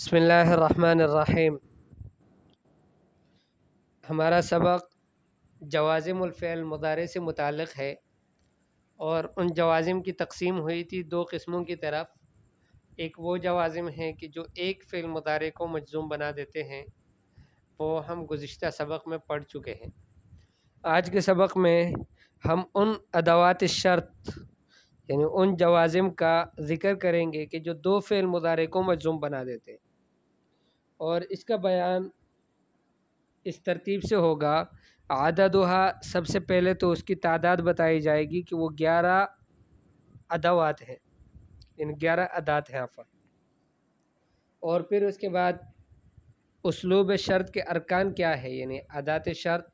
बसमीम हमारा सबक जवाज़िमफ़ल मदारे से मुतल है और उन जवाज़म की तकसीम हुई थी दो किस्मों की तरफ एक वो जवाज़म है कि जो एक फ़िल मदारे को मजजूम बना देते हैं वो हम गुज्त सबक में पढ़ चुके हैं आज के सबक में हम उन अदावात शर्त यानी उन जवाज़म का ज़िक्र करेंगे कि जो दो फ़िल मुदारे को मजजूम बना देते हैं और इसका बयान इस तरतीब से होगा आदा दोहा सबसे पहले तो उसकी तादाद बताई जाएगी कि वो ग्यारह अदावात हैं इन ग्यारह अदात हैं पर और फिर उसके बाद उसलूब शर्त के अरकान क्या है यानी अदात शर्त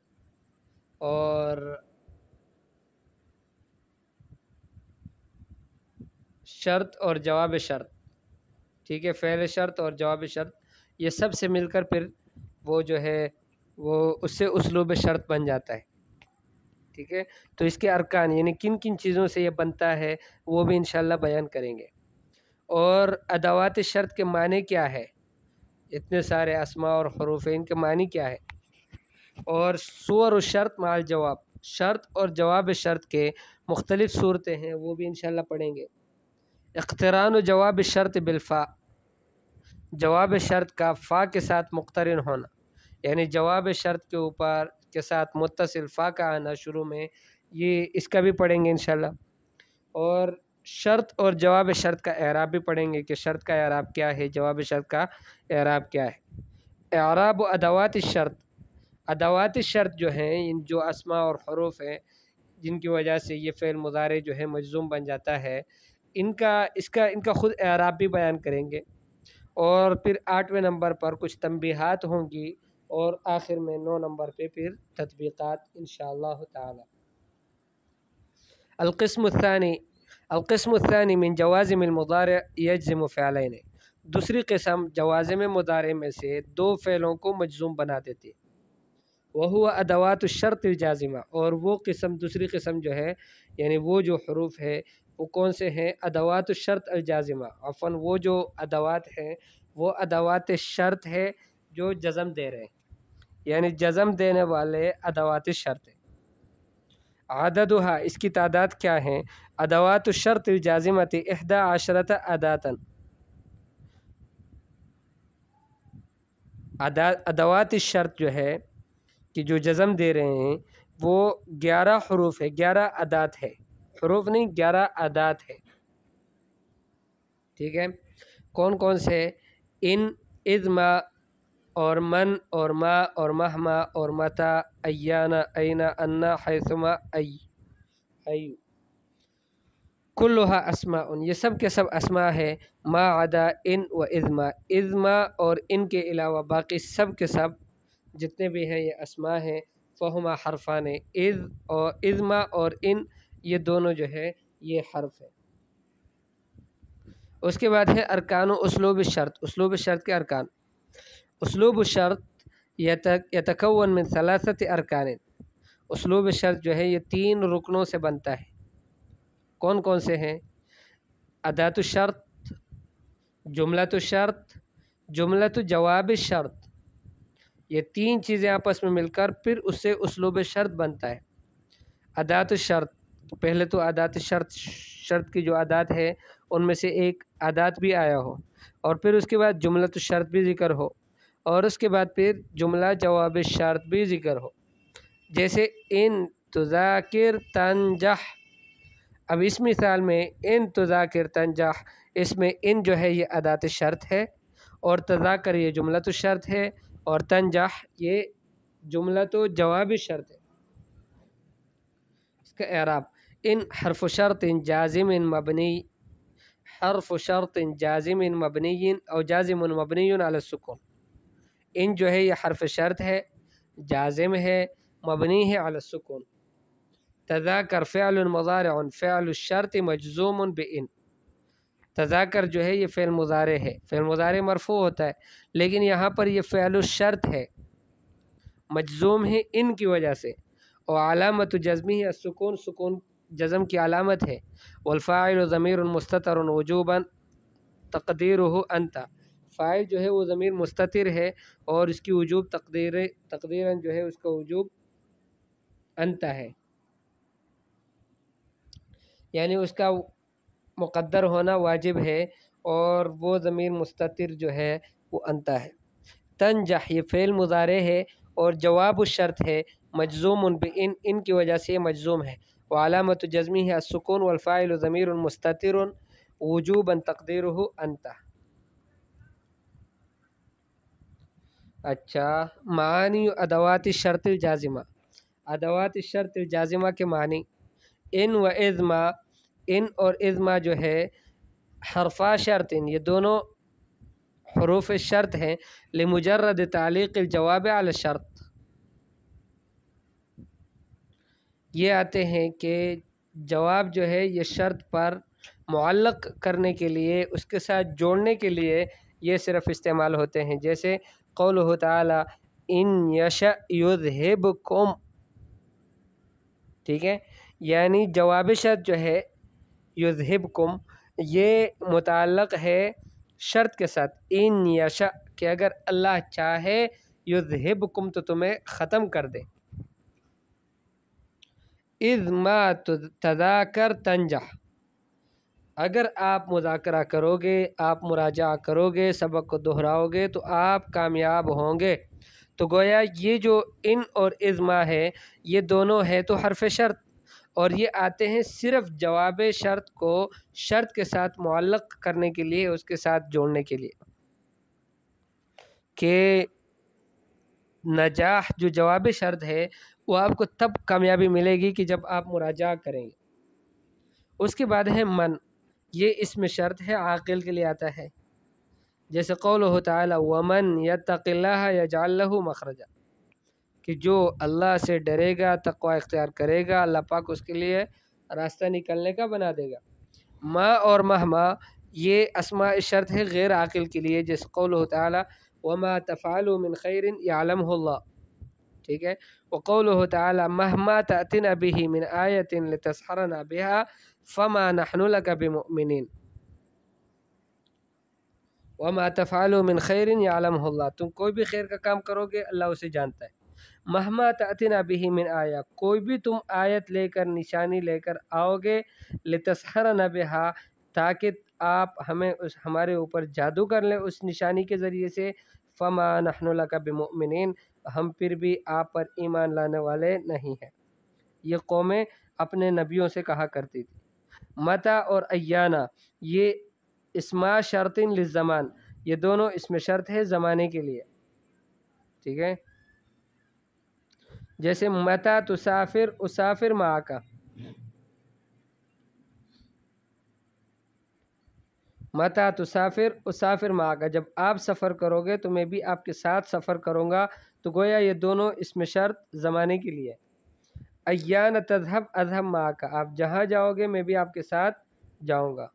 और शर्त और जवाब शर्त ठीक है फ़ैल शर्त और जवाब शर्त ये सब से मिलकर फिर वो जो है वो उससे उसलूब शर्त बन जाता है ठीक है तो इसके अरकान यानी किन किन चीज़ों से ये बनता है वो भी इन बयान करेंगे और अदावत शर्त के माने क्या है इतने सारे असमा और हरूफ इनके मानी क्या है और व शर्त माल जवाब शर्त और जवाब शर्त के मुख्तलिफ़ सूरतें हैं वो भी इन पढ़ेंगे अख्तरान जवाब शर्त बिल्फ़ा जवाब शर्त का फ़ा के साथ मुख्तरन होना यानी जवाब शर्त के ऊपर के साथ मुतसिल फ़ा का आना शुरू में ये इसका भी पढ़ेंगे इन और शर्त और जवाब शर्त का एराब भी पढ़ेंगे कि शर्त का एराब क्या है जवाब शर्त का एराब क्या है एराब अदावात शर्त अदावात शर्त जो हैं इन जो असमा और हरूफ हैं जिनकी वजह से ये फ़ेल मुजारे जो है मजजूम बन जाता है इनका इसका इनका ख़ुद एराब भी बयान करेंगे और फिर आठवें नंबर पर कुछ तंबीहात होंगी और आखिर में नौ नंबर पे फिर तदबीक़ात इन शल्कस्मानी अलकस्मानी मिन मिल मदार यजम फ़ैलिन दूसरी किस्म में मदारे में से दो फ़ैलों को मजजूम बना देती है वह हुआ अदवात शर्त जाजिमा और वो किस्म दूसरी किस्म जो है यानी वो जो हरूफ है वो कौन से हैं अदवात शर्त अजाजिमा अफन वो जो अदवात हैं वो अदवात शर्त है जो जज़म दे रहे हैं यानी जज़म देने वाले अदवात शर्त आदद इसकी तादाद क्या है अदवात शर्त जाजिमत अहदा आशरत अदातन अदा अदवात शर्त जो है कि जो जज़म दे रहे हैं वो ग्यारह हरूफ है ग्यारह अदात है हरूफ नहीं ग्यारह अदात है ठीक है कौन कौन से इन इज़मा और मन और मा और महमा और मता अयाना अना अन्ना हैसमा अय अयू असमा उन ये सब के सब असमा है मा आदा इन व इज़मा इज़मा और इन के अलावा बाकी सब के सब जितने भी हैं ये असमा हैं फ़हमा हरफान इज़ और इज़मा और इन ये दोनों जो है ये हर्फ है उसके बाद है अरकान उसलूब शर्त उसलूब शर्त के अरकान उसलूब शर्त यतकवन में सलासत अरकान उसलूब शर्त जो है ये तीन रुकनों से बनता है कौन कौन से हैं अदात शर्त जुमलत शर्त जुमलत जवाब शर्त ये तीन चीज़ें आपस में मिलकर फिर उससे उसलूब शर्त बनता है अदात शर्त पहले तो अदात शर्त शर्त की जो अदात है उनमें से एक आदात भी आया हो और फिर उसके बाद जुमला तो शर्त भी जिक्र हो और उसके बाद फिर जुमला जवाब शर्त भी जिक्र हो जैसे इन तुजाकिर जह अब इस मिसाल में इन तुजाकिर जह इसमें इन जो है ये अदात शर्त है और तजाकर ये जुमला तो शर्त है और तनजाह ये जुमला तो जवाब शर्त है इसका एराब इन हरफ शर्त इन जाजिम इन मबनी हरफ शर्त इन जाजिम इन मबनी और जाजिम मबनी सुकून इन जो है ये हरफ शर्त है जाजिम है मबनी है अलसकून तदा कर फ़ाल मज़ार शर्त मजजूम बे इन तजाकर जो है ये फ़ैल मुजारे है फ़ैल मुजारे मरफू होता है लेकिन यहाँ पर यह फ़ैल शर्त है मजजूम है इन की वजह से और अलामत जज्मी है सुकून सुकून जज़म की अलामत है वलफ़ाइल ज़मीर मुस्तर वजूबन तकदीर अनता फ़ाइल जो है वो ज़मीर मुस्तर है और इसकी वजूब तकदीर तकदीरा जो है उसका वजूब अनता है यानी उसका मुकद्दर होना वाजिब है और वो ज़मीर मुस्तर जो है वो अनता है तनजह ये फ़ेल मुजारे है और जवाब शर्त है मजजूम इन इन की वजह से मजजूम है वालामत जज़मी है सुकून वफ़ाइल ज़मीर मुस्तर अन तकदीर हो अनता अच्छा मानी अदवात शर्त जाजिमा अदवात शर्त जाजिमा के मानी इन व इज़मा इन और इज़मा जो है हरफा शर्त इन ये दोनों हरूफ शर्त हैं लमजरद तालीक़ जवाब आल शर्त ये आते हैं कि जवाब जो है ये शर्त पर मुल्लक करने के लिए उसके साथ जोड़ने के लिए ये सिर्फ़ इस्तेमाल होते हैं जैसे कौल ताला इन यश युद्ध कौम ठीक है यानी जवाब शर्त जो है कुम ये मुतल है शर्त के साथ इन यशा कि अगर अल्लाह चाहे कुम तो तुम्हें ख़त्म कर दे इजमा तदा तदाकर तंजा अगर आप मुजाकर करोगे आप मुराजा करोगे सबक को दोहराओगे तो आप कामयाब होंगे तो गोया ये जो इन और इज़मा है ये दोनों है तो हरफ शर्त और ये आते हैं सिर्फ जवाब शर्त को शर्त के साथ मुल्लक करने के लिए उसके साथ जोड़ने के लिए कि नजाह जो जवाब शर्त है वो आपको तब कामयाबी मिलेगी कि जब आप मुराजा करेंगे उसके बाद है मन ये इसमें शर्त है आकिल के लिए आता है जैसे कौल हो वमन या तकिल्ला या जाल मखरजा कि जो अल्लाह से डरेगा तकवा इख्तियार करेगा अल्लाह पाक उसके लिए रास्ता निकलने का बना देगा माँ और महमा ये असमा शर्त है गैर आकिल के लिए जैसे कौल ताली मा तफ़ाल मिन खैर यालम्ला ठीक है वकौल तहमा महमा ततिन अभी मिन आयतिन तसहरना बिहा फ़मा नहनुल कबिन वमा तफ़ाल मिन खैर यालम्ला तुम कोई भी खैर का काम करोगे अल्लाह उसे जानता है महमा ततिना बिही मिन आया कोई भी तुम आयत लेकर निशानी लेकर आओगे लतसहर नबहा ताकि आप हमें उस हमारे ऊपर जादू कर लें उस निशानी के ज़रिए से फ़मा नहनुल्ला का बेमिन हम फिर भी आप पर ईमान लाने वाले नहीं हैं ये कौमें अपने नबियों से कहा करती थी मता और अयाना ये इसमा शर्तिन लिजमान ये दोनों इसमें शर्त है ज़माने के लिए ठीक है जैसे मता तुसाफिर उसाफिर माँ का मता तुसाफिर उसाफिर माँ का जब आप सफ़र करोगे तो मैं भी आपके साथ सफ़र करूँगा तो गोया ये दोनों इसमें शर्त ज़माने के लिए अयान तजहब अजहब माँ का आप जहाँ जाओगे मैं भी आपके साथ जाऊँगा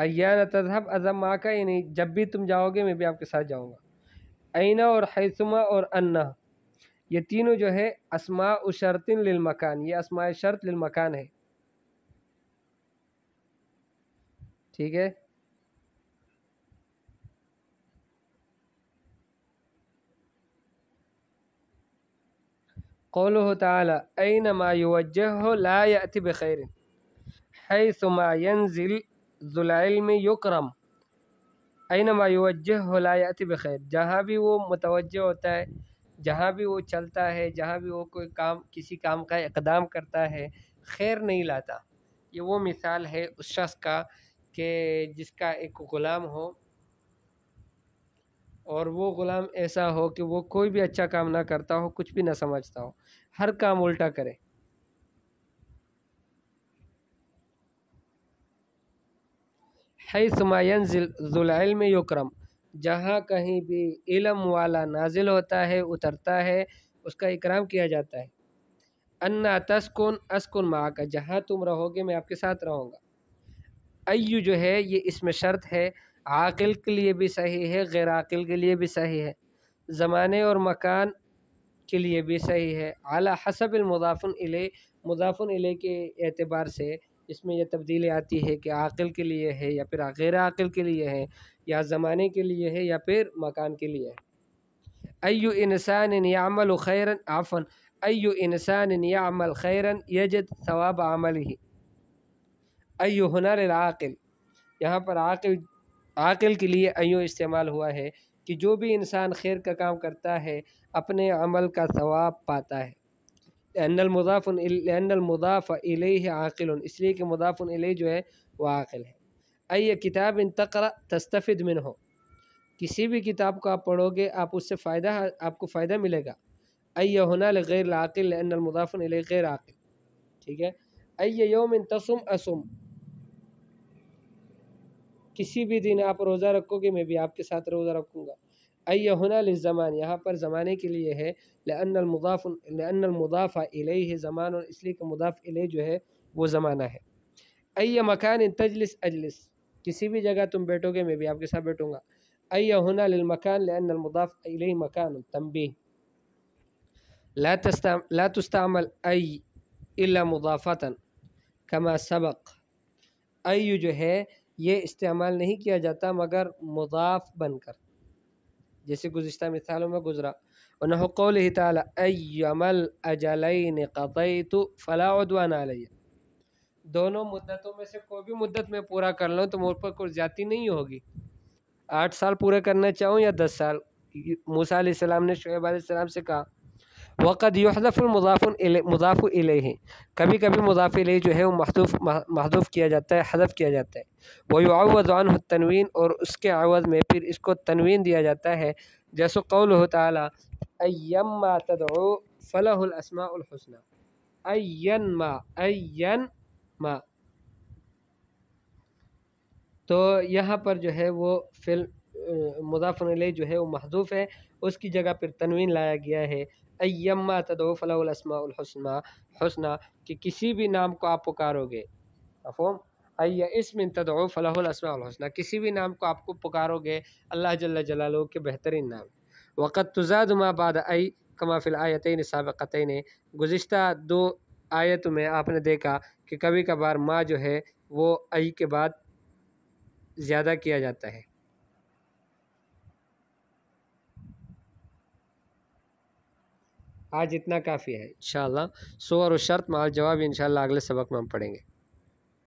अयान तजहब अजहब माँ का यानी जब भी तुम जाओगे मैं भी आपके साथ जाऊँगा आइना اور हैसमा اور अन्ना ये तीनों जो है असमा शर्तिन लिलमकान ये असमा शर्त लिलमकान है ठीक है قوله تعالى أينما يوجهه لا يأتي بخير حيثما ينزل ذو العلم يكرم ऐनमा युवजहला याति बखैर जहाँ भी वो मुतवजह होता है जहाँ भी वो चलता है जहाँ भी वो कोई काम किसी काम का इकदाम करता है खैर नहीं लाता ये वो मिसाल है उस शख्स का कि जिसका एक ग़ुलाम हो और वो ग़ुलाम ऐसा हो कि वो कोई भी अच्छा काम ना करता हो कुछ भी ना समझता हो हर काम उल्टा करे है सुमायन जुलैल में युक्रम जहाँ कहीं भी इलम वाला नाजिल होता है उतरता है उसका इकराम किया जाता है अन्ना तस्कुन अस्कुन माँ का जहाँ तुम रहोगे मैं आपके साथ रहूँगा अयु जो है ये इसमें शर्त है आकिल के लिए भी सही है गैर आकिल के लिए भी सही है ज़माने और मकान के लिए भी सही है अला हसब मुदाफ़न इले मुदाफ़न इले के एतबार से इसमें यह तब्दीली आती है कि आकिल के लिए है या फिर गैर आकिल के लिए है या ज़माने के लिए है या फिर मकान के लिए है अयु इंसान यामल खैरन आफन अयु इंसान यामल खैरन यजद सवाब अमल ही अयु हुनर आकिल यहाँ पर आकिल आकिल के लिए अयु इस्तेमाल हुआ है कि जो भी इंसान खैर का काम करता है अपने अमल का सवाब पाता है मुदाफ़ मुदाफ़ आकिल इसलिए कि मुदाफ़ जो है वह आकिल है अय किताब इन तकर तस्तफ़ मिन हो किसी भी किताब को आप पढ़ोगे आप उससे फ़ायदा आपको फ़ायदा मिलेगा अय होना गैर आकिल मुदाफ़ गैर आकिल ठीक है अय योम तसुम असुम किसी भी दिन आप रोज़ा रखोगे मैं भी आपके साथ रोज़ा रखूँगा अयहुना ज़मान यहाँ पर ज़माने के लिए है लमुदाफ़ इले है ज़मान और इसलिए कि मुदाफ़ इले जो है वो ज़माना है अय मकान तजलिस अजलिस किसी भी जगह तुम बैठोगे मैं भी आपके साथ बैठूँगा अयहुना लमकान लमुदाफ़ इलई मकान तम्बी ला तस्ता ला तस्तामल अय इला कमा सबक अय जो है ये इस्तेमाल नहीं किया जाता मगर मुदाफ़ बनकर जैसे गुज्त मिसालों में गुजरा वनकौल तमल अजलैन कतई तो फ़लाउदान आलिया दोनों मुद्दतों में से कोई भी मुद्दत मैं पूरा कर लूँ तो मुझ पर कुछ ज्यादा नहीं होगी आठ साल पूरे करना चाहूँ या दस साल मूसा सलाम ने शुएब सलाम से कहा वक़द युहदफ़ुलमदाफ़ मुदाफ़ इलेह कभी कभी मुदाफ़ इलेह जो है वो महदूफ महदूफ किया जाता है हदफ किया जाता है वयुआवदान तनवीन और उसके आवाज़ में फिर इसको तनवीन दिया जाता है जैसो कौल तयम तदो फ़लासमासना अन मा अन मा तो यहाँ पर जो है वो फिल मुदाफ़ जो है वो महदूफ़ है उसकी जगह पर तनवीन लाया गया है अयम्मा तदो उलहसन हसना कि किसी भी नाम को आप पुकारोगे अफोम अय इसमिन तदो फ़लासमासना किसी भी नाम को आपको पुकारोगे अल्लाह जल जलालो के बेहतरीन नाम वक़त तुजादमा बाद आई कमाफिल आयत सबक़त ने गुज्त दो आयत में आपने देखा कि कभी कभार माँ जो है वो आई के बाद ज़्यादा किया जाता है आज इतना काफ़ी है इन सो और शर्त माल जवाब इन अगले सबक में हम पढ़ेंगे